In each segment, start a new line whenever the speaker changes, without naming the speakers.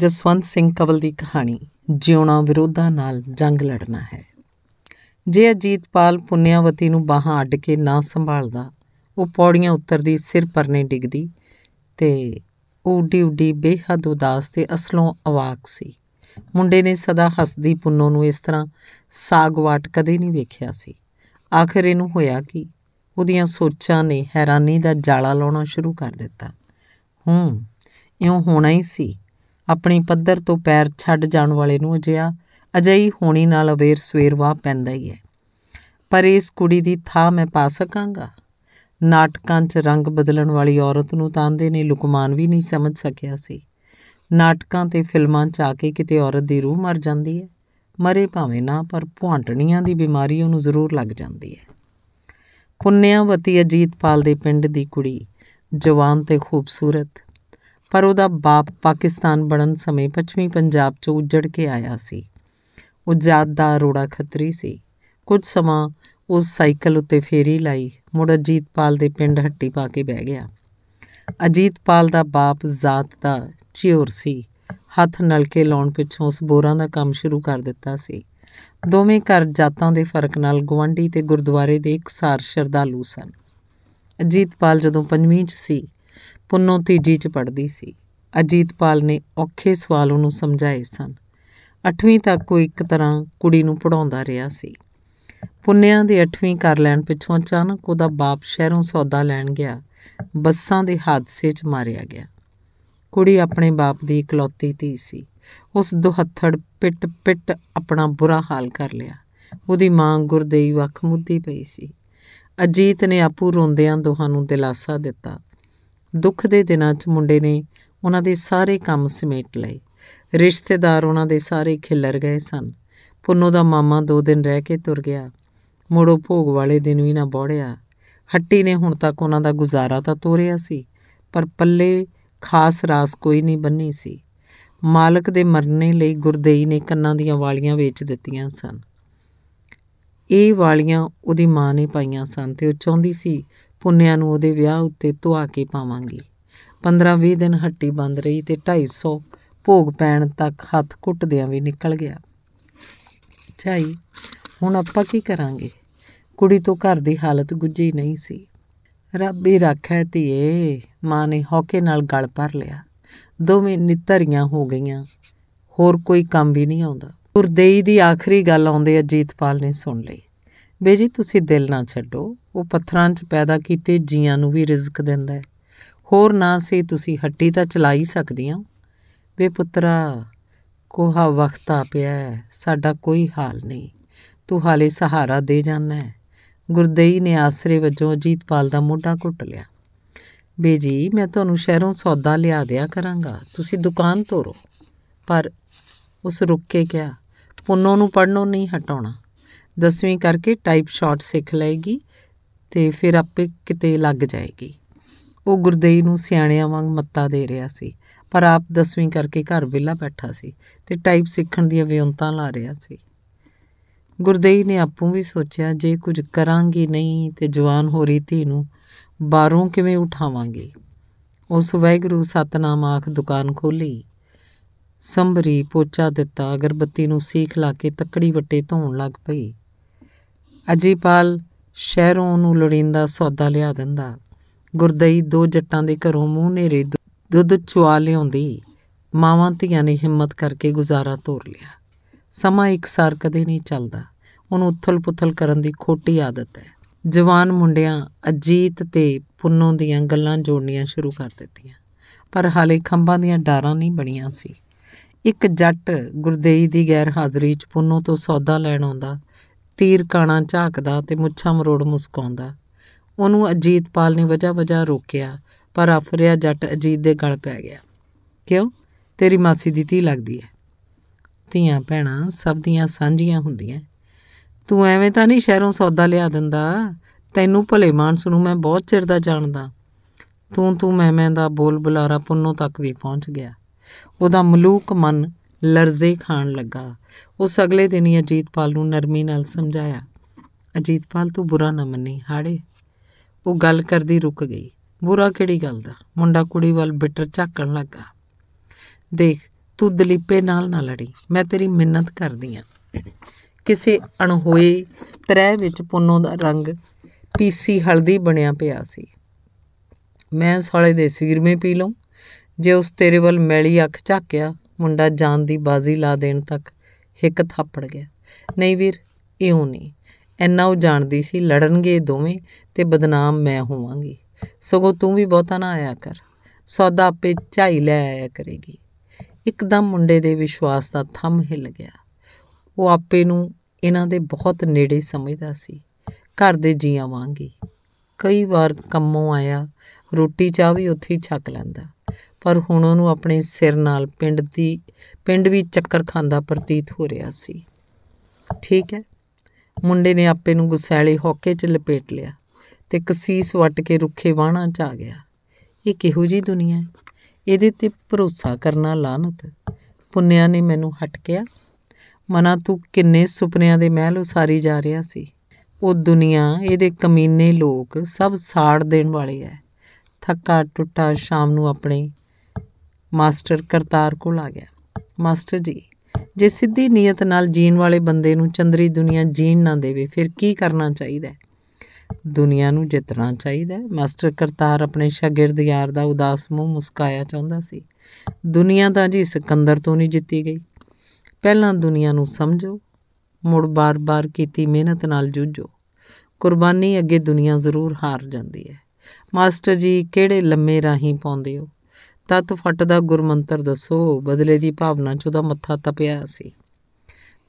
ਜਸਵੰਤ ਸਿੰਘ ਕਵਲ ਦੀ ਕਹਾਣੀ ਜਿਉਣਾ ਵਿਰੋਧਾਂ ਨਾਲ ਜੰਗ ਲੜਨਾ ਹੈ ਜੇ ਅਜੀਤਪਾਲ ਪੁੰਨਿਆਵਤੀ ਨੂੰ ਬਾਹਾਂ ਅੱਡ ਕੇ ਨਾ ਸੰਭਾਲਦਾ ਉਹ ਪੌੜੀਆਂ ਉੱਤਰਦੀ ਸਿਰ ਪਰਨੇ ਡਿੱਗਦੀ ਤੇ ਡੀ ਡੀ ਬੇਹੱਦ ਉਦਾਸ ਤੇ ਅਸਲੋਂ ਅਵਾਕ ਸੀ ਮੁੰਡੇ ਨੇ ਸਦਾ ਹੱਸਦੀ ਪੁੰਨੋ ਨੂੰ ਇਸ ਤਰ੍ਹਾਂ ਸਾਗਵਾਟ ਕਦੇ ਨਹੀਂ ਵੇਖਿਆ ਸੀ ਆਖਰ ਇਹਨੂੰ ਹੋਇਆ ਕਿ ਉਹਦੀਆਂ ਸੋਚਾਂ ਨੇ ਹੈਰਾਨੀ ਦਾ ਜਾਲਾ ਲਾਉਣਾ ਸ਼ੁਰੂ ਕਰ ਦਿੱਤਾ ਹੂੰ ਇਉਂ ਹੋਣਾ ਹੀ ਸੀ ਆਪਣੀ ਪੱਧਰ ਤੋਂ ਪੈਰ ਛੱਡ ਜਾਣ ਵਾਲੇ ਨੂੰ ਅਜਿਹਾ ਅਜਈ ਹੋਣੀ ਨਾਲ ਅਵੇਰ ਸਵੇਰ ਵਾਹ ਪੈਂਦਾ ਹੀ ਹੈ ਪਰ ਇਸ ਕੁੜੀ ਦੀ ਥਾਂ ਮੈਂ ਪਾ ਸਕਾਂਗਾ ਨਾਟਕਾਂ 'ਚ ਰੰਗ ਬਦਲਣ ਵਾਲੀ ਔਰਤ ਨੂੰ ਤਾਂਦੇ ਨੇ ਲੁਕਮਾਨ ਵੀ ਨਹੀਂ ਸਮਝ ਸਕਿਆ ਸੀ ਨਾਟਕਾਂ ਤੇ ਫਿਲਮਾਂ 'ਚ ਆ ਕੇ ਕਿਤੇ ਔਰਤ ਦੀ ਰੂਹ ਮਰ ਜਾਂਦੀ ਹੈ ਮਰੇ ਭਾਵੇਂ ਨਾ ਪਰ ਭੁਆਂਟਣੀਆਂ ਦੀ ਬਿਮਾਰੀ ਉਹਨੂੰ ਜ਼ਰੂਰ ਲੱਗ ਜਾਂਦੀ ਹੈ ਪੁੰਨਿਆਵਤੀ ਅਜੀਤਪਾਲ ਦੇ ਪਿੰਡ ਦੀ ਕੁੜੀ ਜਵਾਨ ਤੇ ਖੂਬਸੂਰਤ ਪਰ ਉਹਦਾ ਬਾਪ ਪਾਕਿਸਤਾਨ ਬਣਨ ਸਮੇਂ ਪੱਛਮੀ ਪੰਜਾਬ 'ਚ ਉੱਜੜ ਕੇ ਆਇਆ ਸੀ ਉਹ ਜਾਤ ਦਾ ਅਰੋੜਾ ਖੱਤਰੀ ਸੀ ਕੁਝ ਸਮਾਂ ਉਸ ਸਾਈਕਲ ਉੱਤੇ ਫੇਰੀ ਲਾਈ ਮੁੜ ਅਜੀਤਪਾਲ ਦੇ ਪਿੰਡ ਹੱਟੀ ਪਾ ਕੇ ਬਹਿ ਗਿਆ ਅਜੀਤਪਾਲ ਦਾ ਬਾਪ ਜ਼ਾਤ ਦਾ ਚਿਉਰ ਸੀ ਹੱਥ ਨਲਕੇ ਲਾਉਣ ਪਿੱਛੋਂ ਉਸ ਬੋਰਾਂ ਦਾ ਕੰਮ ਸ਼ੁਰੂ ਕਰ ਦਿੱਤਾ ਸੀ ਦੋਵੇਂ ਘਰ ਜਾਤਾਂ ਦੇ ਫਰਕ ਨਾਲ ਗਵੰਡੀ ਤੇ ਗੁਰਦੁਆਰੇ ਦੇ ਸਾਰ ਸ਼ਰਧਾਲੂ ਸਨ ਅਜੀਤਪਾਲ ਜਦੋਂ ਪੰਜਵੀਂ 'ਚ ਸੀ ਪੁੰਨੋ ਤੀਜੀ 'ਚ ਪੜਦੀ ਸੀ ਅਜੀਤਪਾਲ ਨੇ ਔਖੇ ਸਵਾਲ ਉਹਨੂੰ ਸਮਝਾਏ ਸਨ 8ਵੀਂ ਤੱਕ ਉਹ ਇੱਕ ਤਰ੍ਹਾਂ ਕੁੜੀ ਨੂੰ ਪੜਾਉਂਦਾ ਰਿਹਾ ਸੀ ਪੁੰਨਿਆਂ ਦੇ 8ਵੀਂ ਕਰ ਲੈਣ ਪਿੱਛੋਂ ਅਚਾਨਕ ਉਹਦਾ ਬਾਪ ਸ਼ਹਿਰੋਂ ਸੌਦਾ ਲੈਣ ਗਿਆ ਬੱਸਾਂ ਦੇ ਹਾਦਸੇ 'ਚ ਮਾਰਿਆ ਗਿਆ ਕੁੜੀ ਆਪਣੇ ਬਾਪ ਦੀ ਇਕਲੌਤੀ ਧੀ ਸੀ ਉਸ ਦੁਹੱਥੜ ਪਿੱਟ ਪਿੱਟ ਆਪਣਾ ਬੁਰਾ ਹਾਲ ਕਰ ਲਿਆ ਉਹਦੀ ਮਾਂ ਗੁਰਦੇਈ ਵੱਖ ਮੁੱਦੀ ਪਈ ਸੀ ਅਜੀਤ ਨੇ ਆਪੂ ਰੋਂਦਿਆਂ ਦੋਹਾਂ ਨੂੰ ਦਿਲਾਸਾ ਦਿੱਤਾ ਦੁੱਖ ਦੇ ਦਿਨਾਂ 'ਚ ਮੁੰਡੇ ਨੇ ਉਹਨਾਂ ਦੇ ਸਾਰੇ ਕੰਮ ਸਮੇਟ ਲਏ ਰਿਸ਼ਤੇਦਾਰ ਉਹਨਾਂ ਦੇ ਸਾਰੇ ਖਿੱਲਰ ਗਏ ਸਨ ਪੁੰਨੋ ਦਾ ਮਾਮਾ 2 ਦਿਨ ਰਹਿ ਕੇ ਤੁਰ ਗਿਆ ਮੋੜੋ ਭੋਗ ਵਾਲੇ ਦਿਨ ਵੀ ਨਾ ਬੋੜਿਆ ਹੱਟੀ ਨੇ ਹੁਣ ਤੱਕ ਉਹਨਾਂ ਦਾ ਗੁਜ਼ਾਰਾ ਤਾਂ ਤੋਰਿਆ ਸੀ ਪਰ ਪੱਲੇ ਖਾਸ ਰਾਸ ਕੋਈ ਨਹੀਂ ਬੰਨੀ ਸੀ ਮਾਲਕ ਦੇ ਮਰਨੇ ਲਈ ਗੁਰਦੇਈ ਨੇ ਕੰਨਾਂ ਦੀਆਂ ਵਾਲੀਆਂ ਵੇਚ ਦਿੱਤੀਆਂ ਸਨ ਇਹ ਵਾਲੀਆਂ ਉਹਦੀ ਮਾਂ ਨੇ ਪਾਈਆਂ ਸਨ ਤੇ ਉਹ ਚਾਹੁੰਦੀ ਸੀ ਪੁੰਨਿਆਂ ਨੂੰ ਉਹਦੇ ਵਿਆਹ ਉੱਤੇ ਧਵਾ ਕੇ ਪਾਵਾਂਗੀ 15-20 ਦਿਨ ਹੱਟੀ ਬੰਦ ਰਹੀ ਤੇ 250 ਭੋਗ ਪੈਣ ਤੱਕ ਹੱਥ ਘੁੱਟਦਿਆਂ ਵੀ ਨਿਕਲ ਗਿਆ ਚਾਈ ਹੁਣ ਆਪਾਂ ਕੀ ਕਰਾਂਗੇ ਕੁੜੀ ਤੋਂ ਘਰ ਦੀ ਹਾਲਤ ਗੁੱਝੀ ਨਹੀਂ ਸੀ ਰੱਬ ਹੀ ਰੱਖਿਆ ਧੀਏ ਮਾਂ ਨੇ ਹੌਕੇ ਨਾਲ ਗਲ ਪਰ ਲਿਆ ਦੋਵੇਂ ਨਿੱਤਰੀਆਂ ਹੋ ਗਈਆਂ ਹੋਰ ਕੋਈ ਕੰਮ ਵੀ ਨਹੀਂ ਆਉਂਦਾ ਗੁਰਦੇਈ ਦੀ ਆਖਰੀ ਗੱਲ ਆਉਂਦੇ ਅਜੀਤਪਾਲ ਨੇ ਸੁਣ ਲਈ ਬੇਜੀ ਤੁਸੀਂ ਦਿਲ ਨਾ ਛੱਡੋ ਉਹ ਪੱਥਰਾਂ 'ਚ ਪੈਦਾ ਕੀਤੇ ਜੀਆਂ ਨੂੰ ਵੀ ਰਿਜ਼ਕ ਦਿੰਦਾ ਹੈ ਹੋਰ ਨਾ ਸੇ ਤੁਸੀਂ ਹੱਟੀ ਤਾਂ ਚਲਾ ਹੀ ਸਕਦੀਆਂ ਵੇ ਪੁੱਤਰਾ ਕੋਹਾ ਵਕਤ ਆ ਪਿਆ ਸਾਡਾ ਕੋਈ ਹਾਲ ਨਹੀਂ ਤੂੰ ਹਾਲੇ ਸਹਾਰਾ ਦੇ ਜਾਣਾ ਹੈ ਗੁਰਦੇਈ ਨੇ ਆਸਰੇ ਵਜੋਂ ਅਜੀਤਪਾਲ ਦਾ ਮੋਢਾ ਘੁੱਟ ਲਿਆ ਬੇਜੀ ਮੈਂ ਤੁਹਾਨੂੰ ਸ਼ਹਿਰੋਂ ਸੌਦਾ ਲਿਆ ਦਿਆ ਕਰਾਂਗਾ ਤੁਸੀਂ ਦੁਕਾਨ ਤੋਰੋ ਪਰ ਉਸ ਰੁੱਕ ਕੇ ਕਿਹਾ ਪੁੰਨੋ ਨੂੰ ਪੜਨੋਂ ਨਹੀਂ ਹਟਾਉਣਾ ਦਸਵੀਂ ਕਰਕੇ ਟਾਈਪ ਸ਼ਾਟ ਸਿੱਖ ਲਏਗੀ ਤੇ ਫਿਰ ਆਪੇ ਕਿਤੇ ਲੱਗ ਜਾਏਗੀ ਉਹ ਗੁਰਦੇਈ ਨੂੰ ਸਿਆਣਿਆਂ ਵਾਂਗ ਮੱਤਾ ਦੇ ਰਿਹਾ ਸੀ ਪਰ ਆਪ 10ਵੀਂ ਕਰਕੇ ਘਰ ਵਿਲਾ ਬੈਠਾ ਸੀ ਤੇ ਟਾਈਪ ਸਿੱਖਣ ਦੀਆਂ ਵਿਉਂਤਾਂ ਲਾ ਰਿਹਾ ਸੀ ਗੁਰਦੇਈ ਨੇ ਆਪੂ ਵੀ ਸੋਚਿਆ ਜੇ ਕੁਝ ਕਰਾਂਗੀ ਨਹੀਂ ਤੇ ਜਵਾਨ ਹੋ ਰਹੀ ਧੀ ਨੂੰ ਬਾਹਰੋਂ ਕਿਵੇਂ ਉਠਾਵਾਂਗੀ ਉਸ ਵੈਗਰੂ ਸਤਨਾਮ ਆਖ ਦੁਕਾਨ ਖੋਲੀ ਸੰਭਰੀ ਪੋਚਾ ਦਿੱਤਾ ਅਗਰਬੱਤੀ ਨੂੰ ਸੇਖ ਲਾ ਕੇ ਤੱਕੜੀ ਵੱਟੇ ਧੋਣ ਲੱਗ ਪਈ ਅਜੀਪਾਲ ਸ਼ਹਿਰੋਂ ਨੂੰ ਲੋੜਿੰਦਾ ਸੌਦਾ ਲਿਆ ਦਿੰਦਾ ਗੁਰਦਈ ਦੋ ਜੱਟਾਂ ਦੇ ਘਰੋਂ ਮੂੰਹ ਨੇਰੇ ਦੁੱਧ ਚੁਆ ਲਿਆਉਂਦੀ ਮਾਵਾਂ ਧੀਆਂ ਨੇ ਹਿੰਮਤ ਕਰਕੇ ਗੁਜ਼ਾਰਾ ਤੋਰ ਲਿਆ ਸਮਾਂ ਇੱਕਸਾਰ ਕਦੇ ਨਹੀਂ ਚੱਲਦਾ ਉਹਨੂੰ ਉਥਲ-ਪੁਥਲ ਕਰਨ ਦੀ ਖੋਟੀ ਆਦਤ ਹੈ ਜਵਾਨ ਮੁੰਡਿਆਂ ਅਜੀਤ ਤੇ ਪੁੰਨੋਂ ਦੀਆਂ ਗੱਲਾਂ ਜੋੜਨੀਆਂ ਸ਼ੁਰੂ ਕਰ ਦਿੱਤੀਆਂ ਪਰ ਹਾਲੇ ਖੰਭਾਂ ਦੀਆਂ ਡਾਰਾਂ ਨਹੀਂ ਬਣੀਆਂ ਸੀ ਇੱਕ ਜੱਟ ਗੁਰਦੇਈ ਦੀ ਗੈਰ ਹਾਜ਼ਰੀ 'ਚ ਪੁੰਨੋਂ ਤੋਂ ਸੌਦਾ ਲੈਣ ਆਉਂਦਾ ਤੀਰ ਕਾਣਾ ਝਾਕਦਾ ਤੇ ਮੁੱਛਾਂ ਮਰੋੜ ਮੁਸਕਾਉਂਦਾ ਉਹਨੂੰ ਅਜੀਤਪਾਲ ਨੇ ਵਜਾ-ਵਜਾ ਰੋਕਿਆ ਪਰ ਆਫਰਿਆ ਜੱਟ ਅਜੀਤ ਦੇ ਗਲ ਪੈ ਗਿਆ ਕਿਉਂ ਤੇਰੀ ਮਾਸੀ ਦੀ ਧੀ ਲੱਗਦੀ ਹੈ ਧੀਆਂ ਭੈਣਾਂ ਸਭ ਦੀਆਂ ਸਾਂਝੀਆਂ ਹੁੰਦੀਆਂ ਤੂੰ ਐਵੇਂ ਤਾਂ ਨਹੀਂ ਸ਼ਹਿਰੋਂ ਸੌਦਾ ਲਿਆ ਦਿੰਦਾ ਤੈਨੂੰ ਭਲੇ ਮਾਨਸ ਨੂੰ ਮੈਂ ਬਹੁਤ ਚਿਰ ਦਾ ਜਾਣਦਾ ਤੂੰ ਤੂੰ ਮੈਂ ਮੈਂ ਦਾ ਬੋਲ ਬੁਲਾਰਾ ਪੁੰਨੋ ਤੱਕ ਵੀ ਪਹੁੰਚ ਗਿਆ ਉਹਦਾ ਮਲੂਕ ਮਨ ਲਰਜ਼ੇ ਖਾਣ ਲੱਗਾ ਉਸ ਅਗਲੇ ਦਿਨ ਹੀ ਅਜੀਤਪਾਲ ਨੂੰ ਨਰਮੀ ਨਾਲ ਸਮਝਾਇਆ ਅਜੀਤਪਾਲ ਤੂੰ ਬੁਰਾ ਨਾ ਮੰਨੀ ਹਾੜੇ ਉਹ ਗੱਲ ਕਰਦੀ ਰੁਕ ਗਈ ਬੁਰਾ ਕਿਹੜੀ ਗੱਲ ਦਾ ਮੁੰਡਾ ਕੁੜੀ ਵੱਲ ਬਿਟਰ ਝਾਕਣ ਲੱਗਾ ਦੇਖ ਤੂੰ ਦਲੀਪੇ ਨਾਲ ਨਾ ਲੜੀ ਮੈਂ ਤੇਰੀ ਮਿੰਨਤ ਕਰਦੀ ਆ ਕਿਸੇ ਅਣਹੋਏ ਤਰੇ ਵਿੱਚ ਪੁੰਨੋ ਦਾ ਰੰਗ ਪੀਸੀ ਹਲਦੀ ਬਣਿਆ ਪਿਆ ਸੀ ਮੈਂ ਸਾਲੇ ਦੇ ਸਿਗਰਮੇ ਪੀ ਲਉ ਜੇ ਉਸ ਤੇਰੇ ਵੱਲ ਮੈਲੀ ਅੱਖ ਝਾਕਿਆ ਮੁੰਡਾ ਜਾਨ ਦੀ ਬਾਜ਼ੀ ਲਾ ਦੇਣ ਤੱਕ ਹਿੱਕ ਥਾਪੜ ਗਿਆ ਨਹੀਂ ਵੀਰ ਇਉਂ ਨਹੀਂ ਐਨਾ ਉਹ ਜਾਣਦੀ ਸੀ ਲੜਨਗੇ ਦੋਵੇਂ ਤੇ ਬਦਨਾਮ ਮੈਂ ਹੋਵਾਂਗੀ ਸਗੋਂ ਤੂੰ ਵੀ ਬਹੁਤਾ ਨਾ ਆਇਆ ਕਰ ਸੌਦਾ ਆਪੇ ਝਾਈ ਲੈ ਆਇਆ ਕਰੇਗੀ ਇੱਕਦਮ ਮੁੰਡੇ ਦੇ ਵਿਸ਼ਵਾਸ ਦਾ ਥੰਮ ਹਿੱਲ ਗਿਆ ਉਹ ਆਪੇ ਨੂੰ ਇਹਨਾਂ ਦੇ ਬਹੁਤ ਨੇੜੇ ਸਮਝਦਾ ਸੀ ਘਰ ਦੇ ਜੀਆਂ ਵਾਂਗੀ ਕਈ ਵਾਰ ਕੰਮੋਂ ਆਇਆ ਰੋਟੀ ਚਾਹ ਵੀ ਉੱਥੇ ਹੀ ਲੈਂਦਾ ਪਰ ਹੁਣ ਉਹਨੂੰ ਆਪਣੇ ਸਿਰ ਨਾਲ ਪਿੰਡ ਦੀ ਪਿੰਡ ਵੀ ਚੱਕਰ ਖਾਂਦਾ ਪ੍ਰਤੀਤ ਹੋ ਰਿਹਾ ਸੀ ਠੀਕ ਹੈ ਮੁੰਡੇ ਨੇ ਆਪੇ ਨੂੰ ਗੁਸੈਲੇ ਹੌਕੇ 'ਚ ਲਪੇਟ ਲਿਆ ਤੇ ਕਸੀਸ ਵੱਟ ਕੇ ਰੁੱਖੇ ਵਾਹਣਾ 'ਚ ਆ ਗਿਆ ਇਹ ਕਿਹੋ ਜੀ ਦੁਨੀਆ ਹੈ ਇਹਦੇ ਤੇ ਭਰੋਸਾ ਕਰਨਾ ਲਾਹਨਤ ਪੁੰਨਿਆ ਨੇ ਮੈਨੂੰ ਹਟਕਿਆ ਮਨਾ ਤੂੰ ਕਿੰਨੇ ਸੁਪਨਿਆਂ ਦੇ ਮਹਿਲ ਉਸਾਰੀ ਜਾ ਰਿਹਾ ਸੀ ਉਹ ਦੁਨੀਆ ਇਹਦੇ ਕਮੀਨੇ ਲੋਕ ਸਭ ਸਾੜ ਦੇਣ ਵਾਲੇ ਐ ਥੱਕਾ ਟੁੱਟਾ ਸ਼ਾਮ ਨੂੰ ਆਪਣੇ ਮਾਸਟਰ ਕਰਤਾਰ ਕੋਲ ਆ ਗਿਆ ਮਾਸਟਰ ਜੀ ਜੇ ਸਿੱਧੀ ਨੀਅਤ ਨਾਲ ਜੀਣ ਵਾਲੇ ਬੰਦੇ ਨੂੰ ਚੰਦਰੀ ਦੁਨੀਆ ਜੀਣ ਨਾ ਦੇਵੇ ਫਿਰ ਕੀ ਕਰਨਾ ਚਾਹੀਦਾ ਹੈ ਦੁਨੀਆ ਨੂੰ ਜਿੱਤਣਾ ਚਾਹੀਦਾ ਹੈ ਮਾਸਟਰ ਕਰਤਾਰ ਆਪਣੇ ਸ਼ਾਗਿਰਦ ਯਾਰ ਦਾ ਉਦਾਸ ਮੂੰਹ ਮੁਸਕਾਇਆ ਚਾਹੁੰਦਾ ਸੀ ਦੁਨੀਆ ਤਾਂ ਜੀ ਸਿਕੰਦਰ ਤੋਂ ਨਹੀਂ ਜਿੱਤੀ ਗਈ ਪਹਿਲਾਂ ਦੁਨੀਆ ਨੂੰ ਸਮਝੋ ਮੁੜ ਬਾਰ-ਬਾਰ ਕੀਤੀ ਮਿਹਨਤ ਨਾਲ ਜੂਝੋ ਕੁਰਬਾਨੀ ਅੱਗੇ ਦੁਨੀਆ ਜ਼ਰੂਰ ਹਾਰ ਜਾਂਦੀ ਹੈ ਮਾਸਟਰ ਜੀ ਕਿਹੜੇ ਲੰਮੇ ਰਾਹੀਂ ਪਾਉਂਦੇ ਹੋ ਤਤ ਫਟ ਦਾ ਗੁਰਮੰਤਰ ਦੱਸੋ ਬਦਲੇ ਦੀ ਭਾਵਨਾ 'ਚ ਉਹਦਾ ਮੱਥਾ ਤਪਿਆ ਸੀ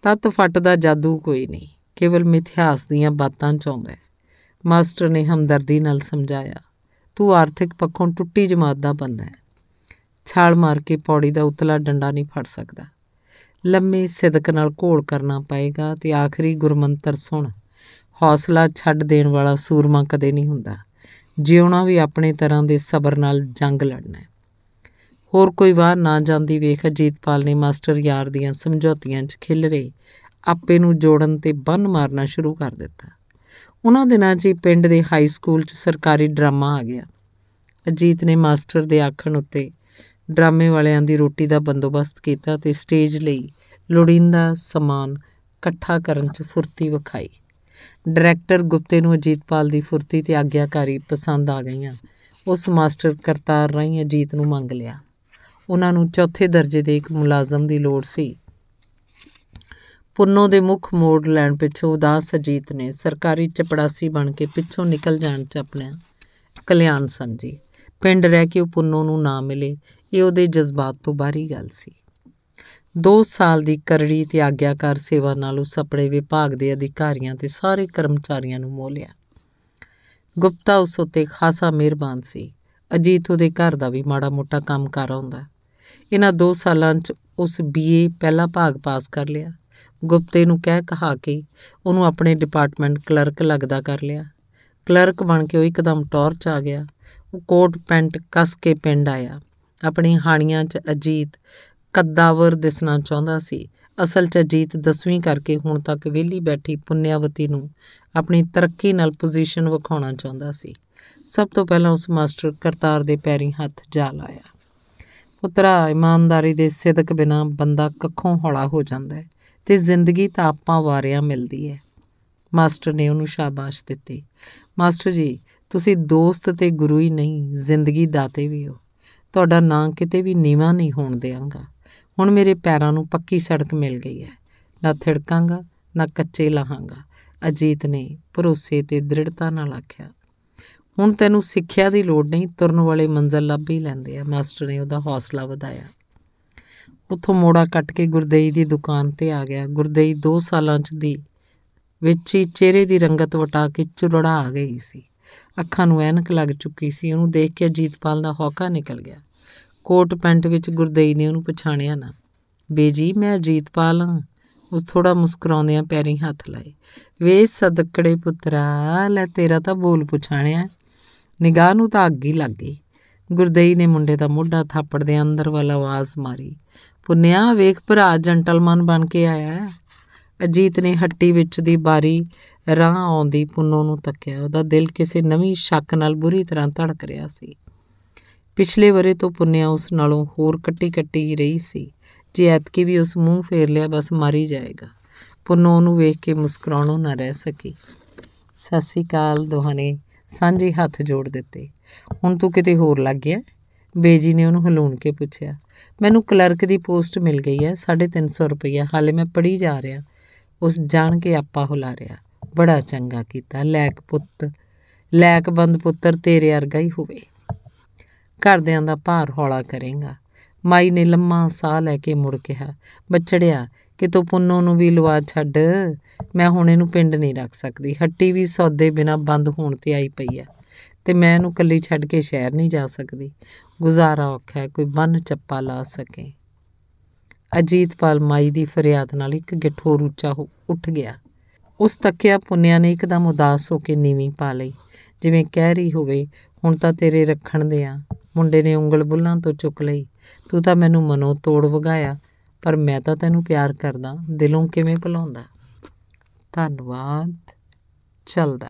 ਤਤ ਫਟ ਦਾ ਜਾਦੂ ਕੋਈ ਨਹੀਂ ਕੇਵਲ ਮਿਥਿਹਾਸ ਦੀਆਂ ਬਾਤਾਂ 'ਚ ਆਉਂਦਾ ਮਾਸਟਰ ਨੇ ਹਮਦਰਦੀ ਨਾਲ ਸਮਝਾਇਆ ਤੂੰ ਆਰਥਿਕ ਪੱਖੋਂ ਟੁੱਟੀ ਜਮਾਤ ਦਾ ਬੰਦਾ ਹੈ ਛਾਲ ਮਾਰ ਕੇ ਪੌੜੀ ਦਾ ਉਤਲਾ ਡੰਡਾ ਨਹੀਂ ਫੜ ਸਕਦਾ ਲੰਮੇ ਸਿਦਕ ਨਾਲ ਘੋਲ ਕਰਨਾ ਪਏਗਾ ਤੇ ਆਖਰੀ ਗੁਰਮੰਤਰ ਸੁਣ ਹੌਸਲਾ ਛੱਡ ਦੇਣ ਵਾਲਾ ਸੂਰਮਾ ਕਦੇ ਨਹੀਂ ਹੁੰਦਾ ਜਿਉਣਾ ਵੀ ਆਪਣੇ ਤਰ੍ਹਾਂ ਦੇ ਸਬਰ ਨਾਲ ਜੰਗ ਲੜਨਾ ਹੈ ਹੋਰ ਕੋਈ ਵਾਰ ਨਾ ਜਾਂਦੀ ਵੇਖ ਅਜੀਤਪਾਲ ਨੇ ਮਾਸਟਰ ਯਾਰ ਦੀਆਂ ਸਮਝੌਤੀਆਂ 'ਚ ਖਿਲ ਰਹੇ ਆਪੇ ਨੂੰ ਜੋੜਨ ਤੇ ਬੰਨ ਮਾਰਨਾ ਸ਼ੁਰੂ ਕਰ ਦਿੱਤਾ ਉਹਨਾਂ ਦਿਨਾਂ 'ਚ ਪਿੰਡ ਦੇ ਹਾਈ ਸਕੂਲ 'ਚ ਸਰਕਾਰੀ ਡਰਾਮਾ ਆ ਗਿਆ ਅਜੀਤ ਨੇ ਮਾਸਟਰ ਦੇ ਆਖਣ ਉੱਤੇ ਡਰਾਮੇ ਵਾਲਿਆਂ ਦੀ ਰੋਟੀ ਦਾ ਬੰਦੋਬਸਤ ਕੀਤਾ ਤੇ ਸਟੇਜ ਲਈ ਲੋੜੀਂਦਾ ਸਮਾਨ ਇਕੱਠਾ ਕਰਨ 'ਚ ਫੁਰਤੀ ਵਿਖਾਈ ਡਾਇਰੈਕਟਰ ਗੁਪਤੇ ਨੂੰ ਅਜੀਤਪਾਲ ਦੀ ਫੁਰਤੀ ਤੇ ਆਗਿਆਕਾਰੀ ਪਸੰਦ ਆ ਗਈਆਂ ਉਸ ਮਾਸਟਰ ਕਰਤਾਰ ਰਹੀ ਅਜੀਤ ਨੂੰ ਮੰਗ ਲਿਆ ਉਹਨਾਂ ਨੂੰ ਚੌਥੇ ਦਰਜੇ ਦੇ ਇੱਕ ਮੁਲਾਜ਼ਮ ਦੀ ਲੋੜ ਸੀ ਪੁੰਨੋ ਦੇ ਮੁੱਖ ਮੋੜ ਲੈਣ ਪਿੱਛੋਂ ਉਦਾਸ ਅਜੀਤ ਨੇ ਸਰਕਾਰੀ ਚਪੜਾਸੀ ਬਣ ਕੇ ਪਿੱਛੋਂ ਨਿਕਲ ਜਾਣ 'ਚ ਆਪਣਾ ਕਲਿਆਣ ਸਮਝੀ ਪਿੰਡ ਰਹਿ ਕੇ ਉਹ ਪੁੰਨੋ ਨੂੰ ਨਾ ਮਿਲੇ ਇਹ ਉਹਦੇ ਜਜ਼ਬਾਤ ਤੋਂ ਬਾਹਰੀ ਗੱਲ ਸੀ 2 ਸਾਲ ਦੀ ਕਰੜੀ ਤੇ ਆਗਿਆਕਾਰ ਸੇਵਾ ਨਾਲ ਉਸ ਆਪਣੇ ਵਿਭਾਗ ਦੇ ਅਧਿਕਾਰੀਆਂ ਤੇ ਸਾਰੇ ਕਰਮਚਾਰੀਆਂ ਨੂੰ ਮੋਲਿਆ ਗੁਪਤਾ ਉਸ ਉਤੇ ਖਾਸਾ ਮਿਹਰਬਾਨ ਸੀ ਅਜੀਤ ਉਹਦੇ ਘਰ ਦਾ ਵੀ ਮਾੜਾ ਮੋਟਾ ਕੰਮ ਕਰ ਆਉਂਦਾ ਇਹਨਾਂ 2 ਸਾਲਾਂ 'ਚ ਉਸ ਬੀਏ ਪਹਿਲਾ ਭਾਗ ਪਾਸ ਕਰ ਲਿਆ ਗੁਪਤੇ ਨੂੰ ਕਹਿ ਕਹਾ ਕੇ ਉਹਨੂੰ ਆਪਣੇ ਡਿਪਾਰਟਮੈਂਟ ਕਲਰਕ ਲੱਗਦਾ ਕਰ ਲਿਆ ਕਲਰਕ ਬਣ ਕੇ ਉਹ ਇੱਕਦਮ ਟੌਰਚ ਆ ਗਿਆ ਉਹ ਕੋਟ ਪੈਂਟ ਕੱਸ ਕੇ ਪਿੰਡ ਆਇਆ ਆਪਣੀ ਹਾਣੀਆਂ 'ਚ ਅਜੀਤ ਕੱਦਾਵਰ ਦਿਸਣਾ ਚਾਹੁੰਦਾ ਸੀ ਅਸਲ 'ਚ ਅਜੀਤ 10ਵੀਂ ਕਰਕੇ ਹੁਣ ਤੱਕ ਵਿਹਲੀ ਬੈਠੀ ਪੁੰਨਿਆਵਤੀ ਨੂੰ ਆਪਣੀ ਤਰੱਕੀ ਨਾਲ ਪੋਜੀਸ਼ਨ ਵਿਖਾਉਣਾ ਚਾਹੁੰਦਾ ਸੀ ਸਭ ਤੋਂ ਪਹਿਲਾਂ ਉਸ ਮਾਸਟਰ ਕਰਤਾਰ ਦੇ ਪੈਰੀਂ ਹੱਥ ਜਾ ਲਾਇਆ ਪੁੱਤਰਾ ਇਮਾਨਦਾਰੀ ਦੇ ਸਿੱਧਕ ਬਿਨਾ ਬੰਦਾ ਕੱਖੋਂ ਹੌਲਾ ਹੋ ਜਾਂਦਾ ਹੈ ਤੇ ਜ਼ਿੰਦਗੀ ਤਾਂ ਆਪਾਂ ਵਾਰਿਆਂ ਮਿਲਦੀ ਹੈ ਮਾਸਟਰ ਨੇ ਉਹਨੂੰ ਸ਼ਾਬਾਸ਼ ਦਿੱਤੀ ਮਾਸਟਰ ਜੀ ਤੁਸੀਂ ਦੋਸਤ ਤੇ ਗੁਰੂ ਹੀ ਨਹੀਂ ਜ਼ਿੰਦਗੀ ਦਾਤੇ ਵੀ ਹੋ ਤੁਹਾਡਾ ਨਾਂ ਕਿਤੇ ਵੀ ਨੀਵਾ ਨਹੀਂ ਹੋਣ ਦੇਵਾਂਗਾ ਹੁਣ ਮੇਰੇ ਪੈਰਾਂ ਨੂੰ ਪੱਕੀ ਸੜਕ ਮਿਲ ਗਈ ਹੈ ਨਾ ਥੜਕਾਂਗਾ ਨਾ ਕੱਚੇ ਲਹਾਂਗਾ ਅਜੀਤ ਨੇ ਭਰੋਸੇ ਤੇ ਦ੍ਰਿੜਤਾ ਨਾਲ ਆਖਿਆ ਹੁਣ ਤੈਨੂੰ ਸਿੱਖਿਆ ਦੀ ਲੋੜ ਨਹੀਂ ਤੁਰਨ ਵਾਲੇ ਮੰਜ਼ਲ ਲੱਭ ਹੀ ਲੈਂਦੇ ਆ ਮਾਸਟਰ ਨੇ ਉਹਦਾ ਹੌਸਲਾ ਵਧਾਇਆ ਉੱਥੋਂ ਮੋੜਾ ਕੱਟ ਕੇ ਗੁਰਦੇਈ ਦੀ ਦੁਕਾਨ ਤੇ ਆ ਗਿਆ ਗੁਰਦੇਈ 2 ਸਾਲਾਂ ਚ ਦੀ ਵਿੱਚ ਹੀ ਚਿਹਰੇ ਦੀ ਰੰਗਤ ਵਟਾ ਕੇ ਚੁਰੜਾ ਆ ਗਈ ਸੀ ਅੱਖਾਂ ਨੂੰ ਐਨਕ ਲੱਗ ਚੁੱਕੀ ਸੀ ਉਹਨੂੰ ਦੇਖ ਕੇ ਜੀਤਪਾਲ ਦਾ ਹੌਕਾ ਨਿਕਲ ਗਿਆ ਕੋਟ ਪੈਂਟ ਵਿੱਚ ਗੁਰਦੇਈ ਨੇ ਉਹਨੂੰ ਪਛਾਣਿਆ ਨਾ ਬੇਜੀ ਮੈਂ ਜੀਤਪਾਲ ਹਾਂ ਉਸ ਥੋੜਾ ਮੁਸਕਰਾਉਂਦਿਆਂ ਪੈਰੀ ਹੱਥ ਲਾਏ ਵੇ ਸਦਕੜੇ ਪੁੱਤਰਾ ਲੈ ਤੇਰਾ ਤਾਂ ਬੋਲ ਪੁਛਾਣਿਆ ਨਿਗਾਹ ਨੂੰ ਤਾਂ ਅੱਗ ਹੀ ਲੱਗ ਗਈ ਗੁਰਦੇਈ ਨੇ ਮੁੰਡੇ ਦਾ ਮੋਢਾ ਥਾਪੜ ਦੇ ਅੰਦਰ ਵੱਲ ਆਵਾਜ਼ ਮਾਰੀ ਪੁੰਨਿਆ ਵੇਖ ਭਰਾ ਜੈਂਟਲਮੈਨ ਬਣ ਕੇ ਆਇਆ ਅਜੀਤ ਨੇ ਹੱਟੀ ਵਿੱਚ ਦੀ ਬਾਰੀ ਰਾਹ ਆਉਂਦੀ ਪੁੰਨੋ ਨੂੰ ਤੱਕਿਆ ਉਹਦਾ ਦਿਲ ਕਿਸੇ ਨਵੀਂ ਸ਼ੱਕ ਨਾਲ ਬੁਰੀ ਤਰ੍ਹਾਂ ਧੜਕ ਰਿਹਾ ਸੀ ਪਿਛਲੇ ਵਰੇ ਤੋਂ ਪੁੰਨਿਆ ਉਸ ਨਾਲੋਂ ਹੋਰ ਕੱਟੀ-ਕੱਟੀ ਹੀ ਰਹੀ ਸੀ ਜੇ ਐਤਕੀ ਵੀ ਉਸ ਮੂੰਹ ਫੇਰ ਲਿਆ ਬਸ ਮਾਰੀ ਜਾਏਗਾ ਪੁੰਨੋ ਨੂੰ ਵੇਖ ਕੇ ਮੁਸਕਰਾਉਣੋਂ ਨਾ ਰਹਿ ਸਕੀ ਸਸੀਕਾਲ ਦੋਹਣੇ ਦੋਹਾਂ ਨੇ ਸਾਂਝੇ ਹੱਥ ਜੋੜ ਦਿੱਤੇ ਹੁਣ ਤੂੰ ਕਿਤੇ ਹੋਰ ਲੱਗ ਗਿਆ ਬੇਜੀ ਨੇ ਉਹਨੂੰ ਹਲੂਣ ਕੇ ਪੁੱਛਿਆ ਮੈਨੂੰ ਕਲਰਕ ਦੀ ਪੋਸਟ ਮਿਲ ਗਈ ਹੈ 350 ਰੁਪਇਆ ਹਾਲੇ ਮੈਂ ਪੜੀ ਜਾ ਰਿਹਾ ਉਸ ਜਾਣ ਕੇ ਆਪਾ ਹੁਲਾ ਰਿਆ ਬੜਾ ਚੰਗਾ ਕੀਤਾ ਲੈਕ ਪੁੱਤ ਲੈਕ ਬੰਦ ਪੁੱਤਰ ਤੇਰੇ ਵਰਗਾ ਹੀ ਹੋਵੇ ਘਰਦਿਆਂ ਦਾ ਭਾਰ ਹੌਲਾ ਕਰੇਗਾ ਮਾਈ ਨੇ ਲੰਮਾ ਸਾਹ ਲੈ ਕੇ ਮੁੜ ਕੇ ਹਾ ਬਚੜਿਆ ਕਿ ਤੂੰ ਪੁੰਨੋ ਨੂੰ ਵੀ ਲਵਾ ਛੱਡ ਮੈਂ ਹੁਣ ਇਹਨੂੰ ਪਿੰਡ ਨਹੀਂ ਰੱਖ ਸਕਦੀ ਹੱਟੀ ਵੀ ਸੌਦੇ ਬਿਨਾ ਬੰਦ ਹੋਣ ਤੇ ਆਈ ਪਈ ਐ ਤੇ ਮੈਂ ਇਹਨੂੰ ਇਕੱਲੀ ਛੱਡ ਕੇ ਸ਼ਹਿਰ ਨਹੀਂ ਜਾ ਸਕਦੀ ਗੁਜ਼ਾਰਾ ਔਖਾ ਹੈ ਕੋਈ ਬੰਨ ਚੱਪਾ ਲਾ ਸਕੇ ਅਜੀਤਪਾਲ ਮਾਈ ਦੀ ਫਰਿਆਦ ਨਾਲ ਇੱਕ ਗਿੱਠੋਰ ਉੱਚਾ ਉੱਠ ਗਿਆ ਉਸ ਤੱਕਿਆ ਪੁੰਨਿਆ ਨੇ ਇੱਕਦਮ ਉਦਾਸ ਹੋ ਕੇ ਨੀਵੀਂ ਪਾ ਲਈ ਜਿਵੇਂ ਕਹਿ ਰਹੀ ਹੋਵੇ ਹੁਣ ਤਾਂ ਤੇਰੇ ਰੱਖਣ ਦੇ ਆ ਮੁੰਡੇ ਨੇ ਉਂਗਲ ਬੁੱਲਾਂ ਤੋਂ ਚੁੱਕ ਲਈ ਤੂੰ ਤਾਂ ਮੈਨੂੰ ਮਨੋਂ ਤੋੜ ਵਗਾਇਆ ਪਰ ਮੈਂ ਤਾਂ ਤੈਨੂੰ ਪਿਆਰ ਕਰਦਾ ਦਿਲੋਂ ਕਿਵੇਂ ਭੁਲਾਉਂਦਾ ਧੰਨਵਾਦ ਚੱਲਦਾ